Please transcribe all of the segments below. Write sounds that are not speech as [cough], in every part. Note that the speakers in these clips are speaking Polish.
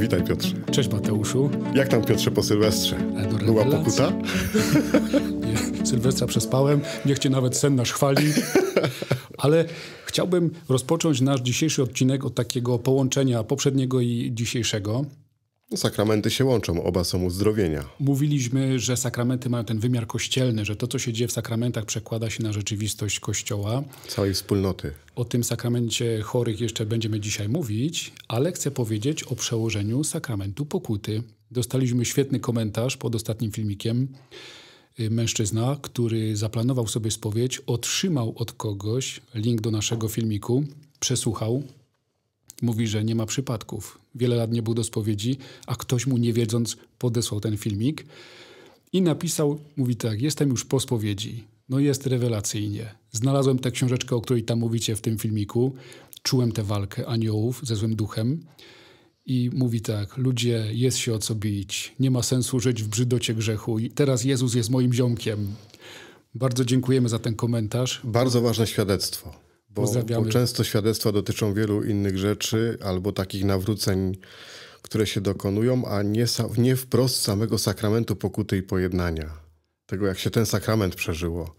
Witaj Piotrze. Cześć Mateuszu. Jak tam Piotrze po Sylwestrze? Była pokuta? Nie, Sylwestra przespałem, niech cię nawet sen nasz chwali. Ale chciałbym rozpocząć nasz dzisiejszy odcinek od takiego połączenia poprzedniego i dzisiejszego. Sakramenty się łączą, oba są uzdrowienia. Mówiliśmy, że sakramenty mają ten wymiar kościelny, że to, co się dzieje w sakramentach, przekłada się na rzeczywistość Kościoła. Całej wspólnoty. O tym sakramencie chorych jeszcze będziemy dzisiaj mówić, ale chcę powiedzieć o przełożeniu sakramentu pokuty. Dostaliśmy świetny komentarz pod ostatnim filmikiem. Y, mężczyzna, który zaplanował sobie spowiedź, otrzymał od kogoś link do naszego filmiku, przesłuchał, mówi, że nie ma przypadków wiele lat nie był do spowiedzi, a ktoś mu nie wiedząc podesłał ten filmik i napisał, mówi tak, jestem już po spowiedzi. No jest rewelacyjnie. Znalazłem tę książeczkę, o której tam mówicie w tym filmiku. Czułem tę walkę aniołów ze złym duchem. I mówi tak, ludzie, jest się o co bić. Nie ma sensu żyć w brzydocie grzechu. I teraz Jezus jest moim ziomkiem. Bardzo dziękujemy za ten komentarz. Bardzo ważne świadectwo. Bo, bo często świadectwa dotyczą wielu innych rzeczy albo takich nawróceń, które się dokonują, a nie, nie wprost samego sakramentu pokuty i pojednania. Tego, jak się ten sakrament przeżyło.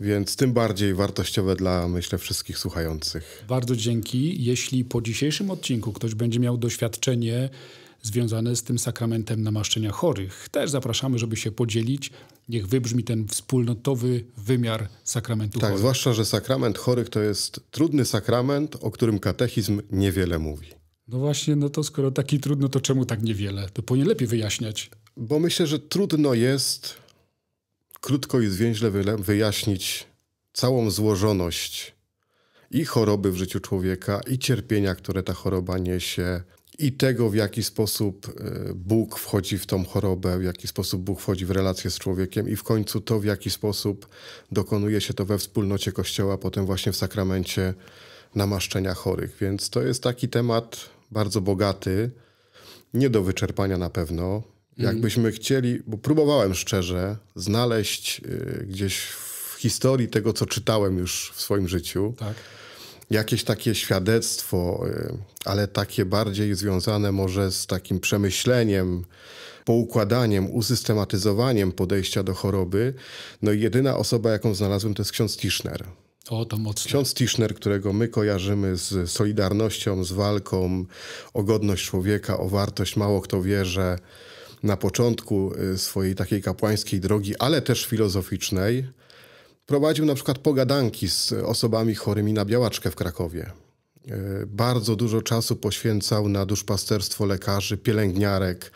Więc tym bardziej wartościowe dla, myślę, wszystkich słuchających. Bardzo dzięki. Jeśli po dzisiejszym odcinku ktoś będzie miał doświadczenie związane z tym sakramentem namaszczenia chorych. Też zapraszamy, żeby się podzielić. Niech wybrzmi ten wspólnotowy wymiar sakramentu tak, chorych. zwłaszcza, że sakrament chorych to jest trudny sakrament, o którym katechizm niewiele mówi. No właśnie, no to skoro taki trudno, to czemu tak niewiele? To powinien lepiej wyjaśniać. Bo myślę, że trudno jest krótko i zwięźle wyjaśnić całą złożoność i choroby w życiu człowieka, i cierpienia, które ta choroba niesie, i tego, w jaki sposób e, Bóg wchodzi w tą chorobę, w jaki sposób Bóg wchodzi w relacje z człowiekiem i w końcu to, w jaki sposób dokonuje się to we wspólnocie Kościoła, potem właśnie w sakramencie namaszczenia chorych. Więc to jest taki temat bardzo bogaty, nie do wyczerpania na pewno. Mhm. Jakbyśmy chcieli, bo próbowałem szczerze znaleźć e, gdzieś w historii tego, co czytałem już w swoim życiu. Tak jakieś takie świadectwo, y, ale takie bardziej związane może z takim przemyśleniem, poukładaniem, usystematyzowaniem podejścia do choroby. No i jedyna osoba, jaką znalazłem, to jest ksiądz Tischner. O, to mocno. Ksiądz Tischner, którego my kojarzymy z Solidarnością, z walką o godność człowieka, o wartość, mało kto wie, że na początku y, swojej takiej kapłańskiej drogi, ale też filozoficznej, Prowadził na przykład pogadanki z osobami chorymi na białaczkę w Krakowie. E, bardzo dużo czasu poświęcał na duszpasterstwo lekarzy, pielęgniarek.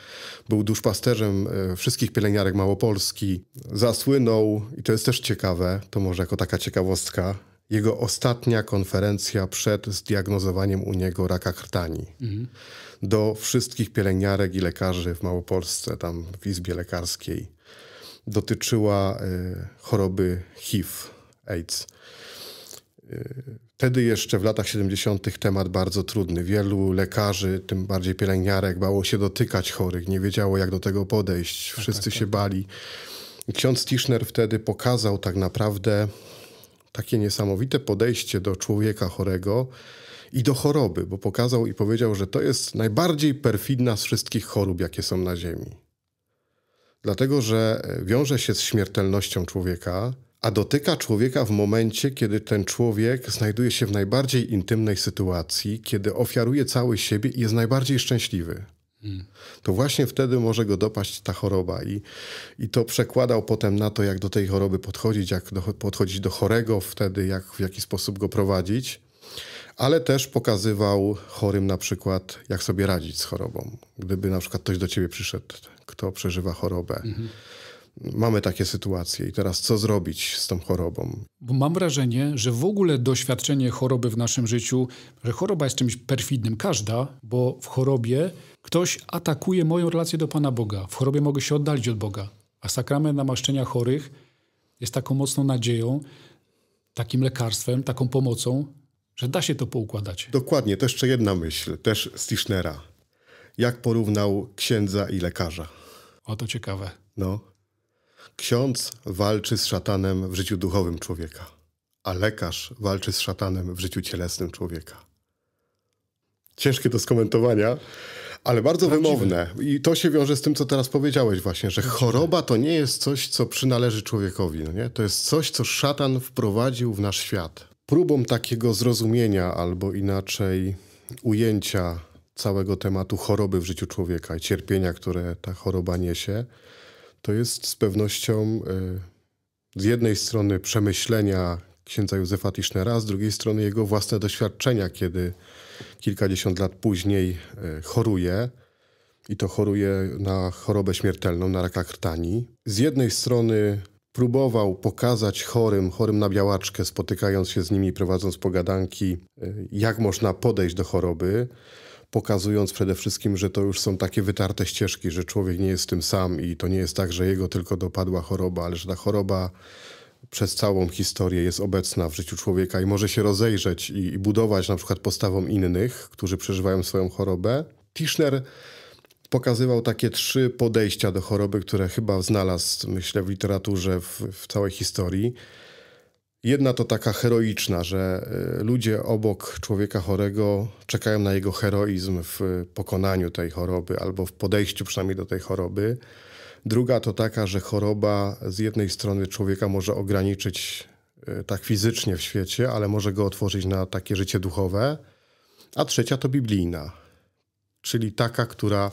Był duszpasterzem e, wszystkich pielęgniarek Małopolski. Zasłynął, i to jest też ciekawe, to może jako taka ciekawostka, jego ostatnia konferencja przed zdiagnozowaniem u niego raka krtani. Mhm. Do wszystkich pielęgniarek i lekarzy w Małopolsce, tam w Izbie Lekarskiej dotyczyła e, choroby HIV, AIDS. E, wtedy jeszcze w latach 70. temat bardzo trudny. Wielu lekarzy, tym bardziej pielęgniarek, bało się dotykać chorych, nie wiedziało jak do tego podejść, tak, wszyscy tak, tak, tak. się bali. Ksiądz Tischner wtedy pokazał tak naprawdę takie niesamowite podejście do człowieka chorego i do choroby, bo pokazał i powiedział, że to jest najbardziej perfidna z wszystkich chorób, jakie są na Ziemi dlatego że e, wiąże się z śmiertelnością człowieka, a dotyka człowieka w momencie, kiedy ten człowiek znajduje się w najbardziej intymnej sytuacji, kiedy ofiaruje cały siebie i jest najbardziej szczęśliwy. Hmm. To właśnie wtedy może go dopaść ta choroba, i, i to przekładał potem na to, jak do tej choroby podchodzić, jak do, podchodzić do chorego wtedy, jak w jaki sposób go prowadzić ale też pokazywał chorym na przykład, jak sobie radzić z chorobą. Gdyby na przykład ktoś do ciebie przyszedł kto przeżywa chorobę. Mhm. Mamy takie sytuacje i teraz co zrobić z tą chorobą? Bo mam wrażenie, że w ogóle doświadczenie choroby w naszym życiu, że choroba jest czymś perfidnym, każda, bo w chorobie ktoś atakuje moją relację do Pana Boga. W chorobie mogę się oddalić od Boga. A sakrament namaszczenia chorych jest taką mocną nadzieją, takim lekarstwem, taką pomocą, że da się to poukładać. Dokładnie, to jeszcze jedna myśl, też Stishnera jak porównał księdza i lekarza. O to ciekawe. No. Ksiądz walczy z szatanem w życiu duchowym człowieka, a lekarz walczy z szatanem w życiu cielesnym człowieka. Ciężkie do skomentowania, ale bardzo wymowne. I to się wiąże z tym, co teraz powiedziałeś właśnie, że choroba to nie jest coś, co przynależy człowiekowi. No nie? To jest coś, co szatan wprowadził w nasz świat. Próbą takiego zrozumienia albo inaczej ujęcia całego tematu choroby w życiu człowieka i cierpienia, które ta choroba niesie, to jest z pewnością y, z jednej strony przemyślenia księdza Józefa Tischnera, z drugiej strony jego własne doświadczenia, kiedy kilkadziesiąt lat później y, choruje i to choruje na chorobę śmiertelną, na raka krtani. Z jednej strony próbował pokazać chorym, chorym na białaczkę, spotykając się z nimi, prowadząc pogadanki, y, jak można podejść do choroby pokazując przede wszystkim, że to już są takie wytarte ścieżki, że człowiek nie jest tym sam i to nie jest tak, że jego tylko dopadła choroba, ale że ta choroba przez całą historię jest obecna w życiu człowieka i może się rozejrzeć i, i budować na przykład postawą innych, którzy przeżywają swoją chorobę. Tischner pokazywał takie trzy podejścia do choroby, które chyba znalazł, myślę, w literaturze, w, w całej historii. Jedna to taka heroiczna, że y, ludzie obok człowieka chorego czekają na jego heroizm w pokonaniu tej choroby albo w podejściu przynajmniej do tej choroby. Druga to taka, że choroba z jednej strony człowieka może ograniczyć y, tak fizycznie w świecie, ale może go otworzyć na takie życie duchowe. A trzecia to biblijna, czyli taka, która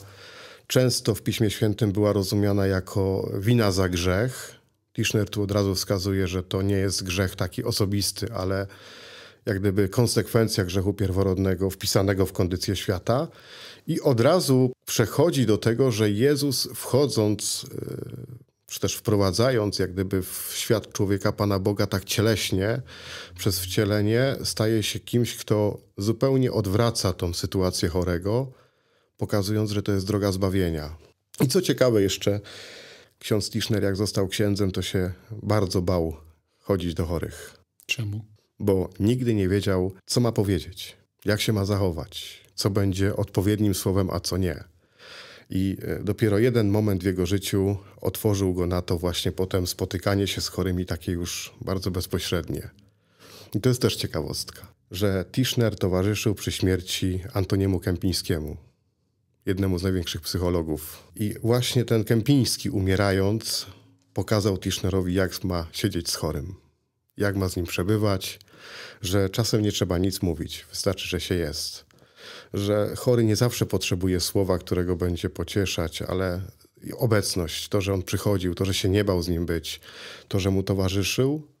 często w Piśmie Świętym była rozumiana jako wina za grzech Tischner tu od razu wskazuje, że to nie jest grzech taki osobisty, ale jak gdyby konsekwencja grzechu pierworodnego wpisanego w kondycję świata i od razu przechodzi do tego, że Jezus wchodząc, e, czy też wprowadzając jak gdyby w świat człowieka Pana Boga tak cieleśnie, przez wcielenie, staje się kimś, kto zupełnie odwraca tą sytuację chorego, pokazując, że to jest droga zbawienia. I co ciekawe jeszcze, ksiądz Tischner, jak został księdzem, to się bardzo bał chodzić do chorych. Czemu? Bo nigdy nie wiedział, co ma powiedzieć, jak się ma zachować, co będzie odpowiednim słowem, a co nie. I e, dopiero jeden moment w jego życiu otworzył go na to właśnie potem spotykanie się z chorymi takie już bardzo bezpośrednie. I to jest też ciekawostka, że Tischner towarzyszył przy śmierci Antoniemu Kępińskiemu, jednemu z największych psychologów. I właśnie ten Kępiński umierając pokazał Tischnerowi, jak ma siedzieć z chorym, jak ma z nim przebywać, że czasem nie trzeba nic mówić, wystarczy, że się jest. Że chory nie zawsze potrzebuje słowa, którego będzie pocieszać, ale obecność, to, że on przychodził, to, że się nie bał z nim być, to, że mu towarzyszył,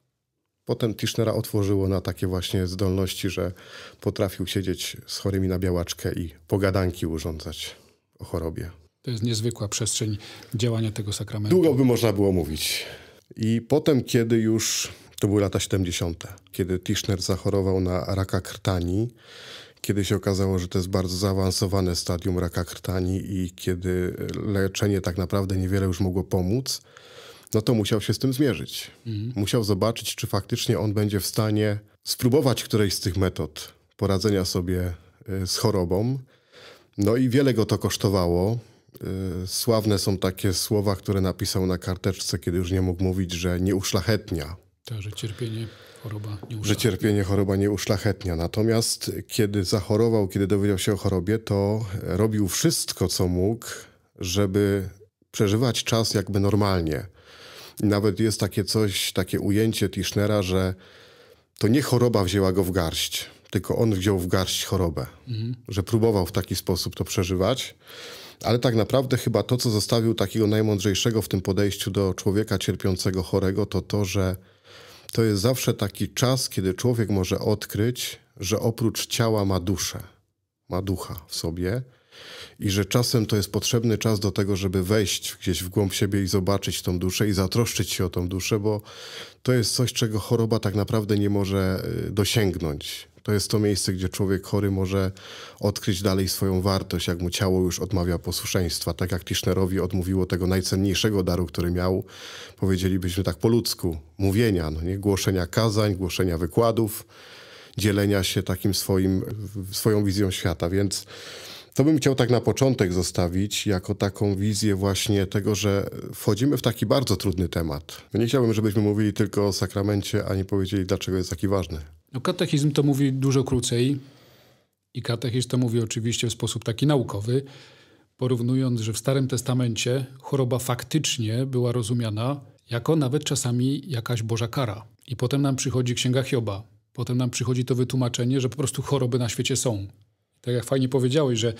Potem Tischnera otworzyło na takie właśnie zdolności, że potrafił siedzieć z chorymi na białaczkę i pogadanki urządzać o chorobie. To jest niezwykła przestrzeń działania tego sakramentu. Długo by można było mówić. I potem, kiedy już, to były lata 70., kiedy Tischner zachorował na raka krtani, kiedy się okazało, że to jest bardzo zaawansowane stadium raka krtani i kiedy leczenie tak naprawdę niewiele już mogło pomóc, no to musiał się z tym zmierzyć. Mhm. Musiał zobaczyć, czy faktycznie on będzie w stanie spróbować którejś z tych metod poradzenia sobie y, z chorobą. No i wiele go to kosztowało. Y, sławne są takie słowa, które napisał na karteczce, kiedy już nie mógł mówić, że nie uszlachetnia. Tak, że cierpienie choroba nie uszlachetnia. Że cierpienie choroba nie uszlachetnia. Natomiast kiedy zachorował, kiedy dowiedział się o chorobie, to robił wszystko, co mógł, żeby przeżywać czas jakby normalnie. nawet jest takie coś, takie ujęcie Tischnera, że to nie choroba wzięła go w garść, tylko on wziął w garść chorobę. Mhm. Że próbował w taki sposób to przeżywać, ale tak naprawdę chyba to, co zostawił takiego najmądrzejszego w tym podejściu do człowieka cierpiącego chorego, to to, że to jest zawsze taki czas, kiedy człowiek może odkryć, że oprócz ciała ma duszę, ma ducha w sobie i że czasem to jest potrzebny czas do tego, żeby wejść gdzieś w głąb siebie i zobaczyć tą duszę i zatroszczyć się o tą duszę, bo to jest coś, czego choroba tak naprawdę nie może y, dosięgnąć. To jest to miejsce, gdzie człowiek chory może odkryć dalej swoją wartość, jak mu ciało już odmawia posłuszeństwa. Tak jak Tischnerowi odmówiło tego najcenniejszego daru, który miał, powiedzielibyśmy tak po ludzku, mówienia, no nie? głoszenia kazań, głoszenia wykładów, dzielenia się takim swoim, swoją wizją świata. Więc to bym chciał tak na początek zostawić jako taką wizję właśnie tego, że wchodzimy w taki bardzo trudny temat. No nie chciałbym, żebyśmy mówili tylko o sakramencie, a nie powiedzieli, dlaczego jest taki ważny. No, katechizm to mówi dużo krócej i katechizm to mówi oczywiście w sposób taki naukowy, porównując, że w Starym Testamencie choroba faktycznie była rozumiana jako nawet czasami jakaś Boża kara. I potem nam przychodzi Księga Hioba. Potem nam przychodzi to wytłumaczenie, że po prostu choroby na świecie są tak jak fajnie powiedziałeś, że,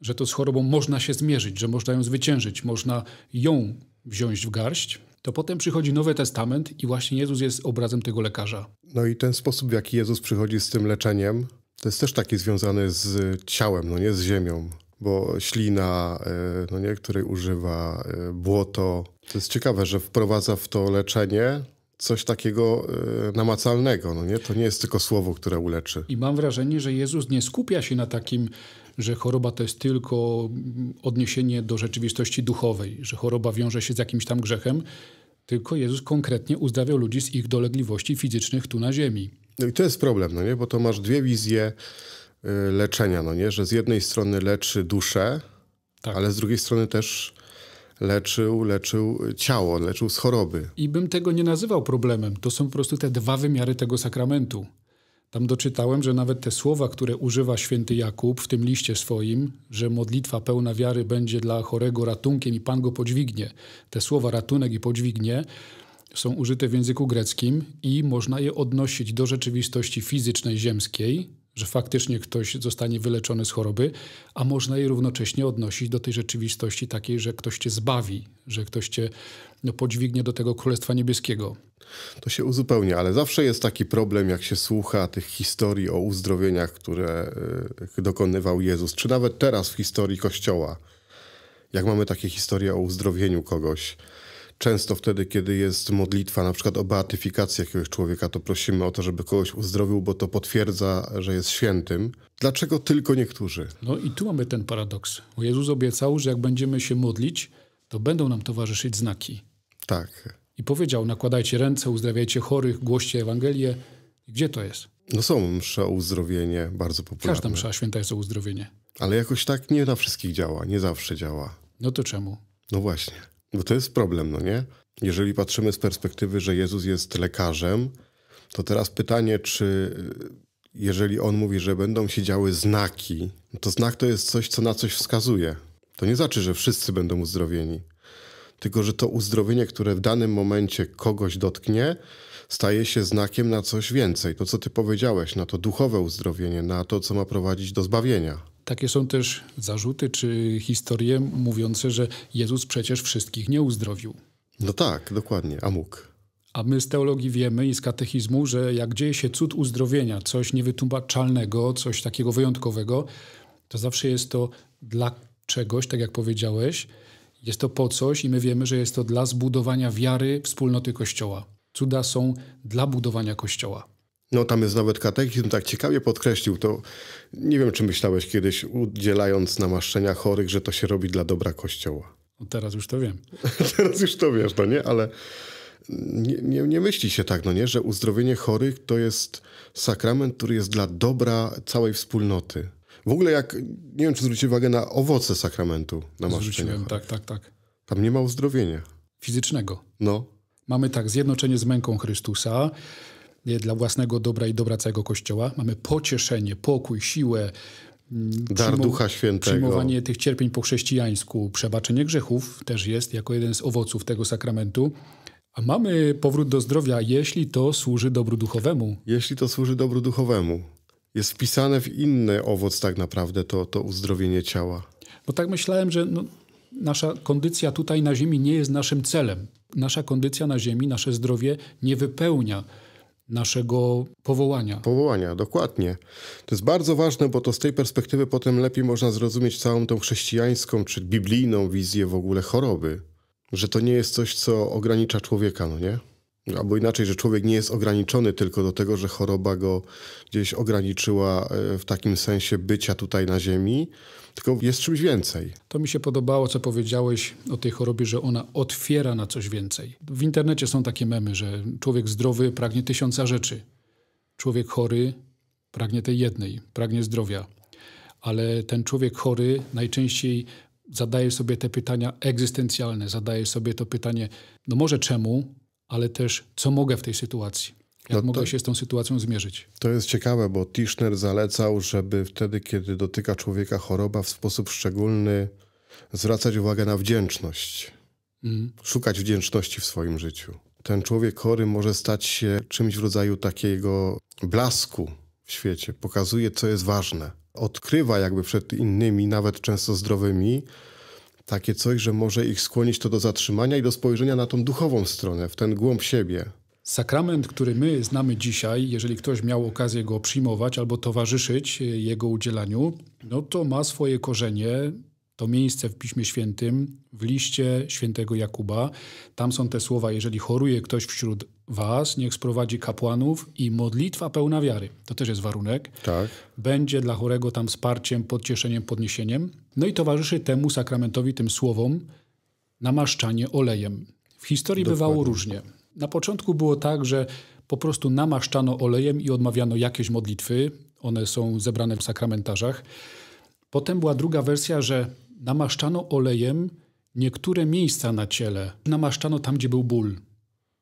że to z chorobą można się zmierzyć, że można ją zwyciężyć, można ją wziąć w garść, to potem przychodzi Nowy Testament i właśnie Jezus jest obrazem tego lekarza. No i ten sposób, w jaki Jezus przychodzi z tym leczeniem, to jest też taki związany z ciałem, no nie z ziemią, bo ślina, e, no nie, której używa, e, błoto. To jest ciekawe, że wprowadza w to leczenie coś takiego e, namacalnego. No nie? To nie jest tylko słowo, które uleczy. I mam wrażenie, że Jezus nie skupia się na takim, że choroba to jest tylko odniesienie do rzeczywistości duchowej, że choroba wiąże się z jakimś tam grzechem, tylko Jezus konkretnie uzdrawiał ludzi z ich dolegliwości fizycznych tu na ziemi. No i to jest problem, no nie? bo to masz dwie wizje e, leczenia, no nie? że z jednej strony leczy duszę, tak. ale z drugiej strony też leczył, leczył ciało, leczył z choroby. I bym tego nie nazywał problemem. To są po prostu te dwa wymiary tego sakramentu. Tam doczytałem, że nawet te słowa, które używa święty Jakub w tym liście swoim, że modlitwa pełna wiary będzie dla chorego ratunkiem i Pan go podźwignie. Te słowa ratunek i podźwignie są użyte w języku greckim i można je odnosić do rzeczywistości fizycznej ziemskiej, że faktycznie ktoś zostanie wyleczony z choroby, a można je równocześnie odnosić do tej rzeczywistości takiej, że ktoś cię zbawi, że ktoś cię no, podźwignie do tego Królestwa Niebieskiego. To się uzupełnia, ale zawsze jest taki problem, jak się słucha tych historii o uzdrowieniach, które y, dokonywał Jezus, czy nawet teraz w historii Kościoła. Jak mamy takie historie o uzdrowieniu kogoś, Często wtedy, kiedy jest modlitwa na przykład o beatyfikację jakiegoś człowieka, to prosimy o to, żeby kogoś uzdrowił, bo to potwierdza, że jest świętym. Dlaczego tylko niektórzy? No i tu mamy ten paradoks. Bo Jezus obiecał, że jak będziemy się modlić, to będą nam towarzyszyć znaki. Tak. I powiedział, nakładajcie ręce, uzdrawiajcie chorych, głoście Ewangelię. Gdzie to jest? No są msze o uzdrowienie, bardzo popularne. Każda msza święta jest o uzdrowienie. Ale jakoś tak nie na wszystkich działa, nie zawsze działa. No to czemu? No właśnie. Bo no to jest problem, no nie? Jeżeli patrzymy z perspektywy, że Jezus jest lekarzem, to teraz pytanie, czy y, jeżeli on mówi, że będą się działy znaki, to znak to jest coś, co na coś wskazuje. To nie znaczy, że wszyscy będą uzdrowieni. Tylko, że to uzdrowienie, które w danym momencie kogoś dotknie, staje się znakiem na coś więcej. To, co ty powiedziałeś, na to duchowe uzdrowienie, na to, co ma prowadzić do zbawienia. Takie są też zarzuty czy historie mówiące, że Jezus przecież wszystkich nie uzdrowił. No tak, dokładnie, a mógł. A my z teologii wiemy i z katechizmu, że jak dzieje się cud uzdrowienia, coś niewytłumaczalnego, coś takiego wyjątkowego, to zawsze jest to dla czegoś, tak jak powiedziałeś, jest to po coś i my wiemy, że jest to dla zbudowania wiary wspólnoty Kościoła. Cuda są dla budowania Kościoła. No tam jest nawet katechizm, tak ciekawie podkreślił to. Nie wiem, czy myślałeś kiedyś, udzielając namaszczenia chorych, że to się robi dla dobra Kościoła. No teraz już to wiem. [laughs] teraz już to wiesz, no nie? Ale nie, nie, nie, myśli się tak, no nie? Że uzdrowienie chorych to jest sakrament, który jest dla dobra całej wspólnoty. W ogóle jak, nie wiem, czy zwróciłeś uwagę na owoce sakramentu namaszczenia Zwróciłem, tak, tak, tak. Tam nie ma uzdrowienia. Fizycznego. No. Mamy tak, zjednoczenie z męką Chrystusa, dla własnego dobra i dobra całego Kościoła. Mamy pocieszenie, pokój, siłę, mm, Dar Ducha Świętego. Przyjmowanie tych cierpień po chrześcijańsku, przebaczenie grzechów też jest jako jeden z owoców tego sakramentu. A mamy powrót do zdrowia, jeśli to służy dobru duchowemu. Jeśli to służy dobru duchowemu. Jest wpisane w inny owoc tak naprawdę to, to uzdrowienie ciała. Bo tak myślałem, że no, nasza kondycja tutaj na ziemi nie jest naszym celem. Nasza kondycja na ziemi, nasze zdrowie nie wypełnia naszego powołania. Powołania, dokładnie. To jest bardzo ważne, bo to z tej perspektywy potem lepiej można zrozumieć całą tą chrześcijańską czy biblijną wizję w ogóle choroby. Że to nie jest coś, co ogranicza człowieka, no nie? Albo inaczej, że człowiek nie jest ograniczony tylko do tego, że choroba go gdzieś ograniczyła e, w takim sensie bycia tutaj na Ziemi, tylko jest czymś więcej. To mi się podobało, co powiedziałeś o tej chorobie, że ona otwiera na coś więcej. W internecie są takie memy, że człowiek zdrowy pragnie tysiąca rzeczy. Człowiek chory pragnie tej jednej, pragnie zdrowia. Ale ten człowiek chory najczęściej zadaje sobie te pytania egzystencjalne, zadaje sobie to pytanie, no może czemu, ale też co mogę w tej sytuacji. Jak no to, mogę się z tą sytuacją zmierzyć? To jest ciekawe, bo Tischner zalecał, żeby wtedy, kiedy dotyka człowieka choroba, w sposób szczególny zwracać uwagę na wdzięczność. Mm. Szukać wdzięczności w swoim życiu. Ten człowiek chory może stać się czymś w rodzaju takiego blasku w świecie. Pokazuje, co jest ważne. Odkrywa jakby przed innymi, nawet często zdrowymi, takie coś, że może ich skłonić to do zatrzymania i do spojrzenia na tą duchową stronę, w ten głąb siebie. Sakrament, który my znamy dzisiaj, jeżeli ktoś miał okazję go przyjmować albo towarzyszyć e, jego udzielaniu, no to ma swoje korzenie to miejsce w Piśmie Świętym, w liście świętego Jakuba. Tam są te słowa, jeżeli choruje ktoś wśród was, niech sprowadzi kapłanów i modlitwa pełna wiary. To też jest warunek. Tak. Będzie dla chorego tam wsparciem, podcieszeniem, podniesieniem. No i towarzyszy temu sakramentowi, tym słowom, namaszczanie olejem. W historii Dokładnie. bywało różnie. Na początku było tak, że po prostu namaszczano olejem i odmawiano jakieś modlitwy. One są zebrane w sakramentarzach. Potem była druga wersja, że namaszczano olejem niektóre miejsca na ciele. Namaszczano tam, gdzie był ból.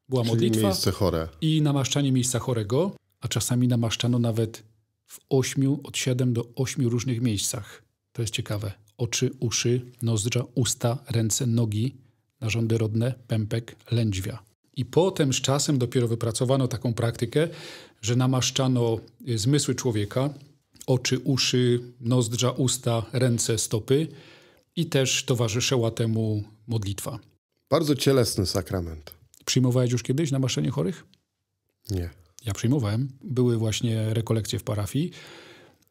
Była Czyli modlitwa miejsce chore. i namaszczanie miejsca chorego, a czasami namaszczano nawet w ośmiu, od siedem do ośmiu różnych miejscach. To jest ciekawe. Oczy, uszy, nozdrza, usta, ręce, nogi, narządy rodne, pępek, lędźwia. I potem z czasem dopiero wypracowano taką praktykę, że namaszczano y, zmysły człowieka, oczy, uszy, nozdrza, usta, ręce, stopy, i też towarzyszyła temu modlitwa. Bardzo cielesny sakrament. Przyjmowałeś już kiedyś namaszczenie chorych? Nie. Ja przyjmowałem. Były właśnie rekolekcje w parafii.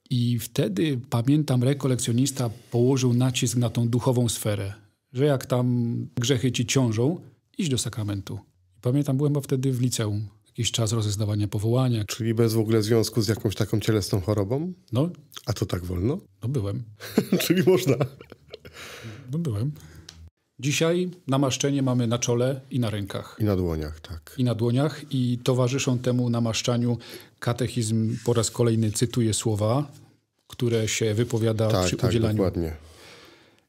I wtedy, pamiętam, rekolekcjonista położył nacisk na tą duchową sferę, że jak tam grzechy ci ciążą, idź do sakramentu. Pamiętam, byłem wtedy w liceum. Jakiś czas rozeznawania powołania. Czyli bez w ogóle związku z jakąś taką cielesną chorobą? No. A to tak wolno? No byłem. [laughs] Czyli można. No byłem. Dzisiaj namaszczenie mamy na czole i na rękach. I na dłoniach, tak. I na dłoniach i towarzyszą temu namaszczaniu katechizm po raz kolejny cytuje słowa, które się wypowiada tak, przy tak, udzielaniu. dokładnie.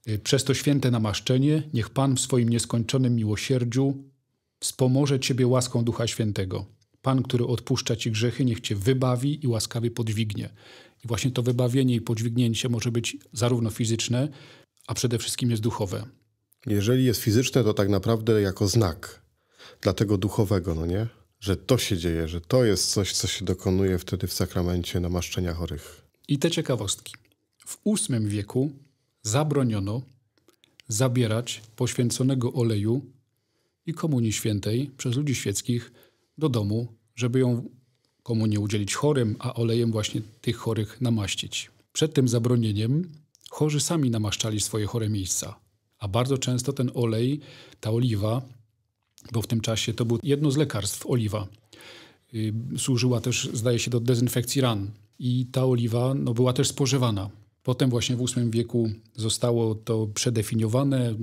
Y, przez to święte namaszczenie niech Pan w swoim nieskończonym miłosierdziu wspomoże Ciebie łaską Ducha Świętego. Pan, który odpuszcza Ci grzechy, niech Cię wybawi i łaskawie podźwignie. I właśnie to wybawienie i podźwignięcie może być zarówno fizyczne, a przede wszystkim jest duchowe. Jeżeli jest fizyczne, to tak naprawdę jako znak dla tego duchowego, no nie? Że to się dzieje, że to jest coś, co się dokonuje wtedy w sakramencie namaszczenia chorych. I te ciekawostki. W VIII wieku zabroniono zabierać poświęconego oleju i komunii świętej przez ludzi świeckich do domu, żeby ją komunię udzielić chorym, a olejem właśnie tych chorych namaścić. Przed tym zabronieniem chorzy sami namaszczali swoje chore miejsca. A bardzo często ten olej, ta oliwa, bo w tym czasie to było jedno z lekarstw oliwa, y, służyła też, zdaje się, do dezynfekcji ran. I ta oliwa no, była też spożywana. Potem właśnie w VIII wieku zostało to przedefiniowane.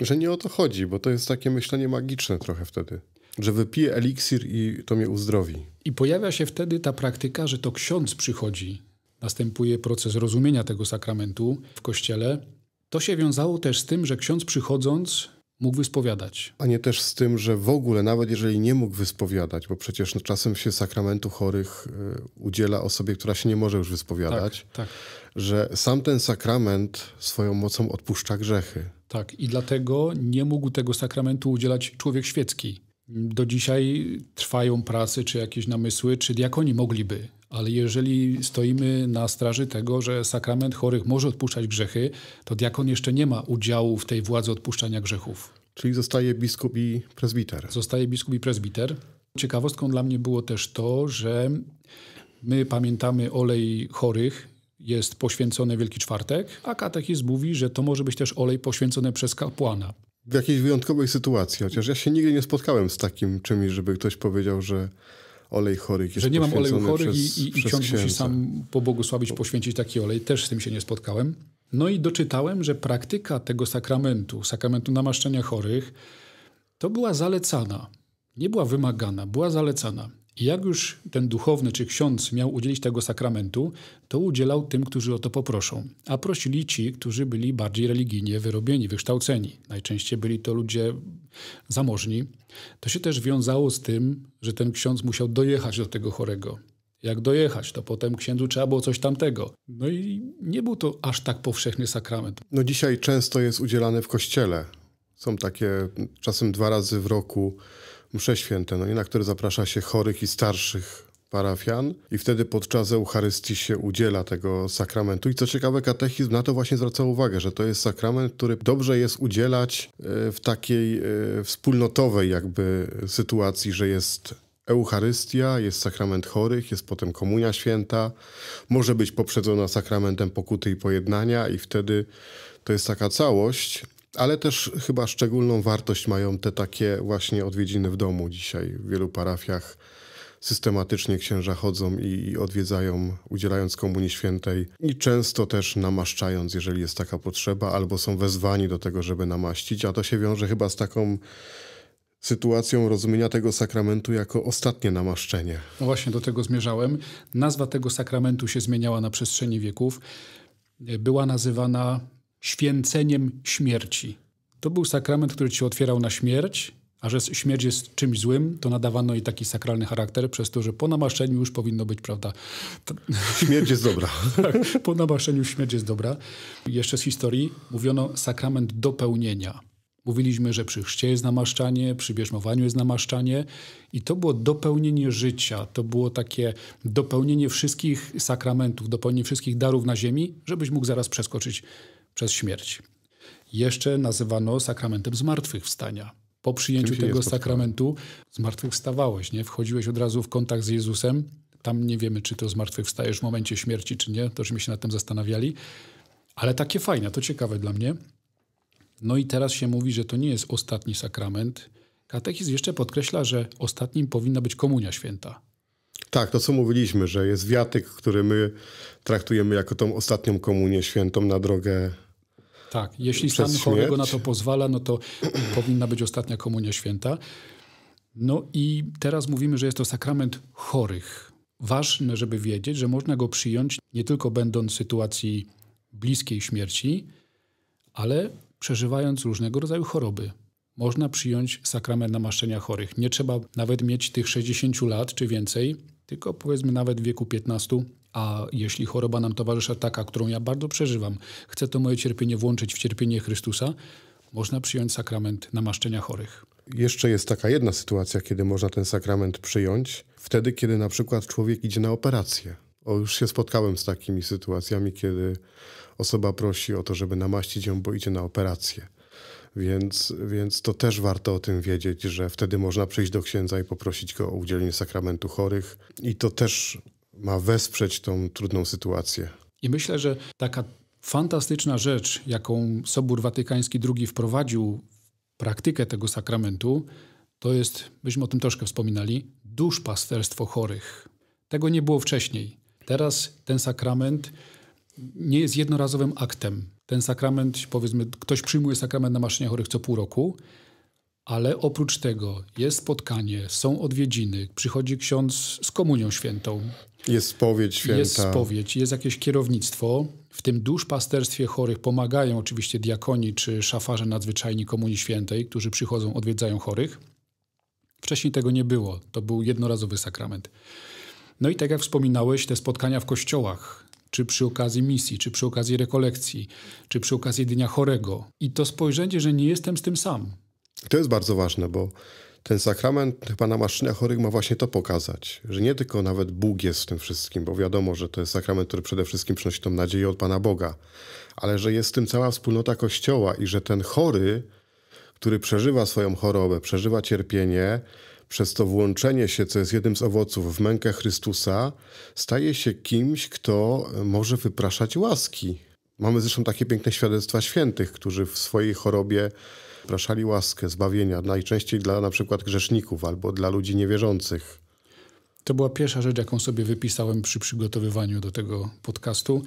Że nie o to chodzi, bo to jest takie myślenie magiczne trochę wtedy. Że wypiję eliksir i to mnie uzdrowi. I pojawia się wtedy ta praktyka, że to ksiądz przychodzi następuje proces rozumienia tego sakramentu w kościele. To się wiązało też z tym, że ksiądz przychodząc mógł wyspowiadać. A nie też z tym, że w ogóle, nawet jeżeli nie mógł wyspowiadać, bo przecież no, czasem się sakramentu chorych y, udziela osobie, która się nie może już wyspowiadać, tak, tak. że sam ten sakrament swoją mocą odpuszcza grzechy. Tak, i dlatego nie mógł tego sakramentu udzielać człowiek świecki. Do dzisiaj trwają prace, czy jakieś namysły, czy diakoni mogliby ale jeżeli stoimy na straży tego, że sakrament chorych może odpuszczać grzechy, to diakon jeszcze nie ma udziału w tej władzy odpuszczania grzechów. Czyli zostaje biskup i prezbiter. Zostaje biskup i prezbiter. Ciekawostką dla mnie było też to, że my pamiętamy olej chorych, jest poświęcony Wielki Czwartek, a katechizm mówi, że to może być też olej poświęcony przez kapłana. W jakiejś wyjątkowej sytuacji, chociaż ja się nigdy nie spotkałem z takim czymś, żeby ktoś powiedział, że olej chorych Że nie mam oleju chorych przez, i, i, i ciągle musi sam pobłogosławić, poświęcić taki olej. Też z tym się nie spotkałem. No i doczytałem, że praktyka tego sakramentu, sakramentu namaszczenia chorych, to była zalecana. Nie była wymagana, była zalecana jak już ten duchowny czy ksiądz miał udzielić tego sakramentu, to udzielał tym, którzy o to poproszą. A prosili ci, którzy byli bardziej religijnie wyrobieni, wykształceni. Najczęściej byli to ludzie zamożni. To się też wiązało z tym, że ten ksiądz musiał dojechać do tego chorego. Jak dojechać, to potem księdzu trzeba było coś tamtego. No i nie był to aż tak powszechny sakrament. No dzisiaj często jest udzielany w kościele. Są takie czasem dwa razy w roku msze święte, no i na które zaprasza się chorych i starszych parafian i wtedy podczas Eucharystii się udziela tego sakramentu. I co ciekawe, katechizm na to właśnie zwraca uwagę, że to jest sakrament, który dobrze jest udzielać e, w takiej e, wspólnotowej jakby sytuacji, że jest Eucharystia, jest sakrament chorych, jest potem Komunia Święta, może być poprzedzona sakramentem pokuty i pojednania i wtedy to jest taka całość, ale też chyba szczególną wartość mają te takie właśnie odwiedziny w domu dzisiaj. W wielu parafiach systematycznie księża chodzą i odwiedzają, udzielając Komunii Świętej i często też namaszczając, jeżeli jest taka potrzeba, albo są wezwani do tego, żeby namaścić, a to się wiąże chyba z taką sytuacją rozumienia tego sakramentu jako ostatnie namaszczenie. No właśnie do tego zmierzałem. Nazwa tego sakramentu się zmieniała na przestrzeni wieków. Była nazywana święceniem śmierci. To był sakrament, który ci otwierał na śmierć, a że śmierć jest czymś złym, to nadawano jej taki sakralny charakter, przez to, że po namaszczeniu już powinno być, prawda? To... Śmierć jest dobra. [laughs] tak, po namaszczeniu śmierć jest dobra. Jeszcze z historii mówiono sakrament dopełnienia. Mówiliśmy, że przy chrzcie jest namaszczanie, przy bierzmowaniu jest namaszczanie i to było dopełnienie życia, to było takie dopełnienie wszystkich sakramentów, dopełnienie wszystkich darów na ziemi, żebyś mógł zaraz przeskoczyć przez śmierć. Jeszcze nazywano sakramentem zmartwychwstania. Po przyjęciu tego sakramentu zmartwychwstawałeś, nie? Wchodziłeś od razu w kontakt z Jezusem. Tam nie wiemy, czy to zmartwychwstajesz w momencie śmierci, czy nie. To, żeśmy się nad tym zastanawiali. Ale takie fajne, to ciekawe dla mnie. No i teraz się mówi, że to nie jest ostatni sakrament. Katechizm jeszcze podkreśla, że ostatnim powinna być komunia święta. Tak, to co mówiliśmy, że jest wiatyk, który my traktujemy jako tą ostatnią komunię świętą na drogę. Tak, jeśli stan chorego na to pozwala, no to [clears throat] powinna być ostatnia komunia święta. No i teraz mówimy, że jest to sakrament chorych. Ważne, żeby wiedzieć, że można go przyjąć nie tylko będąc w sytuacji bliskiej śmierci, ale przeżywając różnego rodzaju choroby można przyjąć sakrament namaszczenia chorych. Nie trzeba nawet mieć tych 60 lat czy więcej, tylko powiedzmy nawet w wieku 15. A jeśli choroba nam towarzysza taka, którą ja bardzo przeżywam, chcę to moje cierpienie włączyć w cierpienie Chrystusa, można przyjąć sakrament namaszczenia chorych. Jeszcze jest taka jedna sytuacja, kiedy można ten sakrament przyjąć, wtedy, kiedy na przykład człowiek idzie na operację. O, już się spotkałem z takimi sytuacjami, kiedy osoba prosi o to, żeby namaścić ją, bo idzie na operację. Więc, więc to też warto o tym wiedzieć, że wtedy można przyjść do księdza i poprosić go o udzielenie sakramentu chorych. I to też ma wesprzeć tą trudną sytuację. I myślę, że taka fantastyczna rzecz, jaką Sobór Watykański II wprowadził w praktykę tego sakramentu, to jest, byśmy o tym troszkę wspominali, duszpasterstwo chorych. Tego nie było wcześniej. Teraz ten sakrament nie jest jednorazowym aktem ten sakrament, powiedzmy, ktoś przyjmuje sakrament na maszynie chorych co pół roku, ale oprócz tego jest spotkanie, są odwiedziny, przychodzi ksiądz z komunią świętą. Jest spowiedź święta. Jest spowiedź, jest jakieś kierownictwo. W tym duszpasterstwie chorych pomagają oczywiście diakoni czy szafarze nadzwyczajni Komunii Świętej, którzy przychodzą, odwiedzają chorych. Wcześniej tego nie było. To był jednorazowy sakrament. No i tak jak wspominałeś, te spotkania w kościołach, czy przy okazji misji, czy przy okazji rekolekcji, czy przy okazji Dnia Chorego. I to spojrzenie, że nie jestem z tym sam. To jest bardzo ważne, bo ten sakrament chyba na maszynach chorych ma właśnie to pokazać, że nie tylko nawet Bóg jest w tym wszystkim, bo wiadomo, że to jest sakrament, który przede wszystkim przynosi tą nadzieję od Pana Boga, ale że jest w tym cała wspólnota Kościoła i że ten chory, który przeżywa swoją chorobę, przeżywa cierpienie, przez to włączenie się, co jest jednym z owoców, w mękę Chrystusa, staje się kimś, kto może wypraszać łaski. Mamy zresztą takie piękne świadectwa świętych, którzy w swojej chorobie wypraszali łaskę zbawienia, najczęściej dla na przykład grzeszników albo dla ludzi niewierzących. To była pierwsza rzecz, jaką sobie wypisałem przy przygotowywaniu do tego podcastu,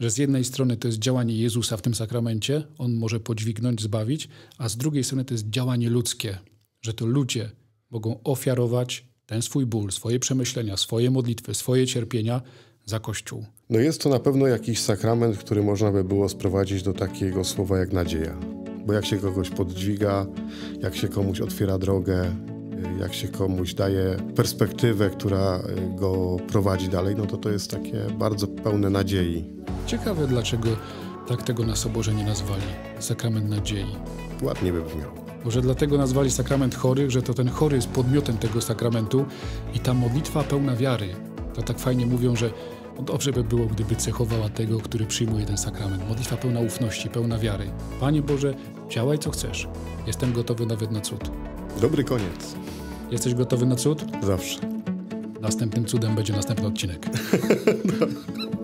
że z jednej strony to jest działanie Jezusa w tym sakramencie, on może podźwignąć, zbawić, a z drugiej strony to jest działanie ludzkie, że to ludzie mogą ofiarować ten swój ból, swoje przemyślenia, swoje modlitwy, swoje cierpienia za Kościół. No jest to na pewno jakiś sakrament, który można by było sprowadzić do takiego słowa jak nadzieja. Bo jak się kogoś podźwiga, jak się komuś otwiera drogę, y, jak się komuś daje perspektywę, która y, go prowadzi dalej, no to to jest takie bardzo pełne nadziei. Ciekawe, dlaczego tak tego na soborze nie nazwali sakrament nadziei. Ładnie by brzmiało. Może dlatego nazwali sakrament chorych, że to ten chory jest podmiotem tego sakramentu i ta modlitwa pełna wiary. To tak fajnie mówią, że no dobrze by było, gdyby cechowała tego, który przyjmuje ten sakrament. Modlitwa pełna ufności, pełna wiary. Panie Boże, działaj co chcesz. Jestem gotowy nawet na cud. Dobry koniec. Jesteś gotowy na cud? Zawsze. Następnym cudem będzie następny odcinek. no. [laughs]